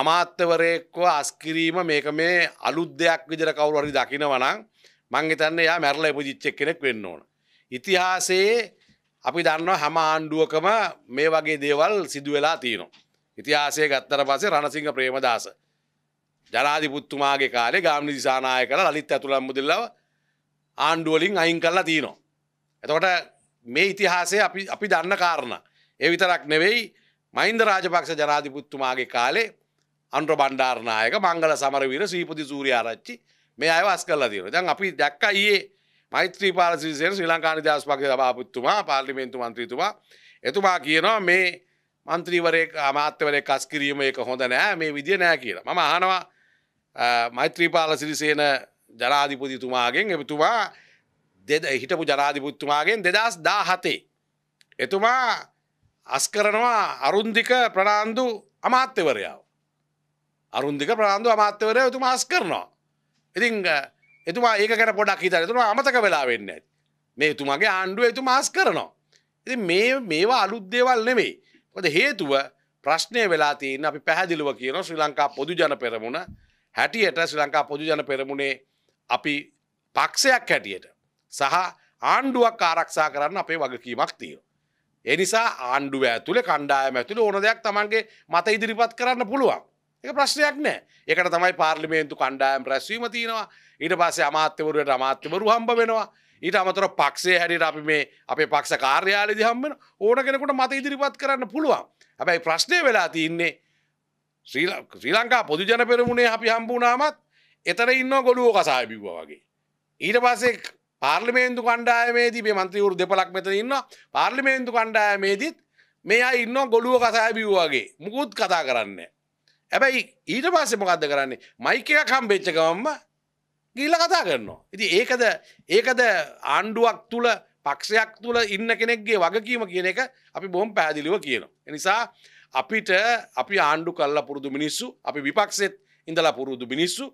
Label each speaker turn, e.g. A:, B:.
A: අමාත්‍යවරයෙක්ව අස්කිරීම මේක මේ අලුත් දෙයක් විදිර කවුරු හරි දකිනවනම් මං හිතන්න එයා මැරලා ඉපදිච්චෙක් කෙනෙක් වෙන්න ඕන. ඉතිහාසයේ අපි දන්නවා හැම ආණ්ඩුවකම මේ වගේ දේවල් සිදු වෙලා තියෙනවා. ඉතිහාසය ගත්තර පස්සේ රණසිංහ ප්‍රේමදාස ජනාධිපතිතුමාගේ කාලේ ගාමිණී දිසානායකලා ලලිත් ඇතුළම් මුදල්ලව ආණ්ඩුව වලින් අයින් කරලා තියෙනවා. එතකොට මේ ඉතිහාසය අපි අපි දන්න කාරණා. ඒ විතරක් නෙවෙයි මහින්ද රාජපක්ෂ ජනාධිපතිතුමාගේ කාලේ අන්ුර බණ්ඩාරණයක මංගල සමරවීර සීපති සූරයාරච්චි මේ අය වස් කල්ලා තියෙන දැන් අපි දැක්ක ඊයේ මෛත්‍රී පාලසිසේන ශ්‍රී ලංකා නිදහස් පක්ෂ සභාපතිතුමා පාර්ලිමේන්තු මන්ත්‍රීතුමා එතුමා කියනවා මේ මන්ත්‍රීවරයෙක් අමාත්‍යවරයෙක් අස් කිරීම එක හොඳ නෑ මේ විදිය නෑ කියලා මම අහනවා මෛත්‍රීපාල සිරිසේන ජනාධිපතිතුමාගෙන් එතුමා දෙද හිටපු ජනාධිපතිතුමාගෙන් දෙදස් දාහතේ එතුමා අස්කරනවා අරුන්දික ප්‍රනාන්දු අමාත්‍යවරයාව අරුන්දික ප්‍රාන්දු අමාත්‍යවරය එතුමා හස් කරනවා. ඉතින් එතුමා ඒක ගැන පොඩක් හිතලා එතුමා අමතක වෙලා වෙන්නේ නැති. මේ එතුමාගේ ආණ්ඩුව එතුමා හස් කරනවා. ඉතින් මේ මේවා අලුත් දේවල් නෙමෙයි. මොකද හේතුව ප්‍රශ්නය වෙලා තියෙන අපි පැහැදිලිව කියනවා ශ්‍රී ලංකා පොදු ජන පෙරමුණ හැටියට ශ්‍රී ලංකා පොදු ජන පෙරමුණේ අපි පක්ෂයක් හැටියට සහ ආණ්ඩුවක් ආරක්ෂා කරන්න අපේ වගකීමක් තියෙනවා. ඒ නිසා ආණ්ඩුව ඇතුලේ කණ්ඩායම ඇතුලේ ඕන දෙයක් Tamange මත ඉදිරිපත් කරන්න පුළුවන්. එක ප්‍රශ්නයක් නෑ එකට තමයි පාර්ලිමේන්තු කණ්ඩායම් රැස්වීම තියෙනවා ඊට පස්සේ අමාත්‍යවරුවට අමාත්‍යවරු හම්බ වෙනවා ඊට අමතර පක්ෂේ හැටියට අපි මේ අපේ පක්ෂ කාර්යාලයේදී හම්බ වෙන ඕන කෙනෙකුට මත ඉදිරිපත් කරන්න පුළුවන් හැබැයි ප්‍රශ්නේ වෙලා තින්නේ ශ්‍රී ලංකා පොදු ජන පෙරමුණේ අපි හම්බුණාමත් එතන ඉන්න ගොළුවෝ කසාය බිව්වා වගේ ඊට පස්සේ පාර්ලිමේන්තු කණ්ඩායමේදී මේ මන්ත්‍රීවරු දෙපලක් මෙතන ඉන්නවා පාර්ලිමේන්තු කණ්ඩායමේදීත් මේ අය ඉන්නවා ගොළුව කසාය බිව්වා වගේ මුකුත් කතා කරන්නේ ඇබැයි ඊට පස්සේ මොකක්ද කරන්නේ මයික එකක් හම්බෙච්ච ගමම්ම ගිල්ල කතා කරනවා. ඉති ඒකද ඒකද ආණ්ඩුවක් තුළ පක්ෂයක් තුළ ඉන්න කෙනෙක්ගේ වගකීම කියන එක අපි බොහොම පැදිලිව කියනවා. එනිසා අපිට අපි ආණ්ඩු කල්ලා පුරුදු මිනිස්සු අපි විපක්ෂෙත් ඉඳලා පුරුදු මිනිස්සු